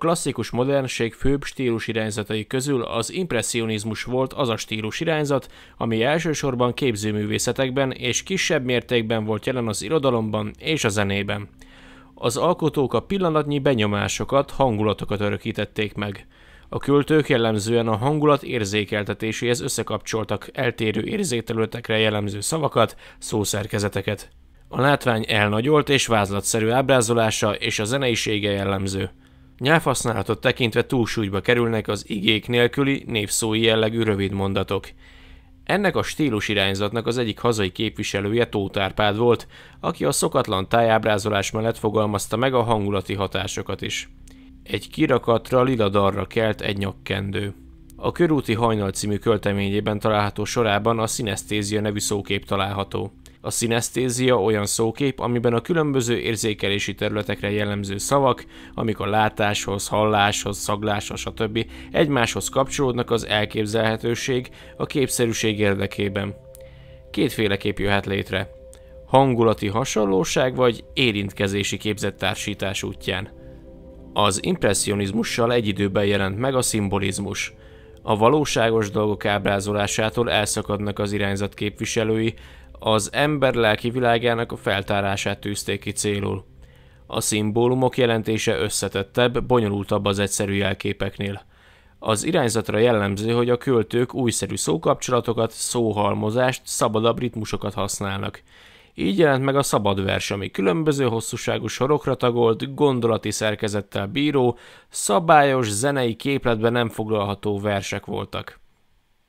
klasszikus modernség főbb stílus irányzatai közül az impressionizmus volt az a stílus irányzat, ami elsősorban képzőművészetekben és kisebb mértékben volt jelen az irodalomban és a zenében. Az alkotók a pillanatnyi benyomásokat, hangulatokat örökítették meg. A költők jellemzően a hangulat érzékeltetéséhez összekapcsoltak eltérő érzékterületekre jellemző szavakat, szószerkezeteket. A látvány elnagyolt és vázlatszerű ábrázolása és a zeneisége jellemző. Nyelvhasználatot tekintve túlsúlyba kerülnek az igék nélküli, névszói jellegű mondatok. Ennek a stílus irányzatnak az egyik hazai képviselője Tóth Árpád volt, aki a szokatlan tájábrázolás mellett fogalmazta meg a hangulati hatásokat is. Egy kirakatra lila darra kelt egy nyakkendő. A Körúti hajnal című költeményében található sorában a szinesztézia nevű szókép található. A szinesztézia olyan szókép, amiben a különböző érzékelési területekre jellemző szavak, amik a látáshoz, halláshoz, szagláshoz, stb. egymáshoz kapcsolódnak az elképzelhetőség a képszerűség érdekében. kép jöhet létre. Hangulati hasonlóság vagy érintkezési képzettársítás útján. Az impressionizmussal egy időben jelent meg a szimbolizmus – a valóságos dolgok ábrázolásától elszakadnak az irányzat képviselői, az ember lelki világának a feltárását tűzték ki célul. A szimbólumok jelentése összetettebb, bonyolultabb az egyszerű jelképeknél. Az irányzatra jellemző, hogy a költők újszerű szókapcsolatokat, szóhalmozást, szabadabb ritmusokat használnak. Így jelent meg a szabad vers, ami különböző hosszúságú sorokra tagolt, gondolati szerkezettel bíró, szabályos zenei képletben nem foglalható versek voltak.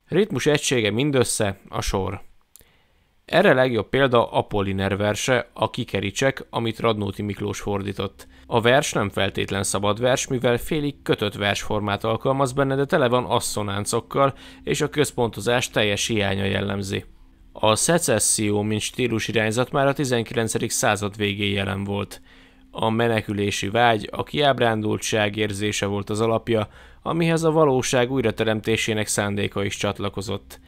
Ritmus egysége mindössze a sor. Erre legjobb példa Apolliner verse, a Kikericsek, amit Radnóti Miklós fordított. A vers nem feltétlen szabad vers, mivel félig kötött versformát alkalmaz benne, de tele van asszonáncokkal, és a központozás teljes hiánya jellemzi. A szecesszió, mint irányzat már a 19. század végén jelen volt. A menekülési vágy, a kiábrándultság érzése volt az alapja, amihez a valóság újrateremtésének szándéka is csatlakozott –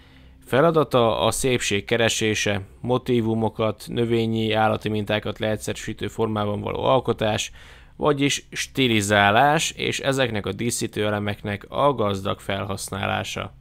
Feladata a szépség keresése, motivumokat, növényi, állati mintákat leegyszerűsítő formában való alkotás, vagyis stilizálás és ezeknek a díszítő elemeknek a gazdag felhasználása.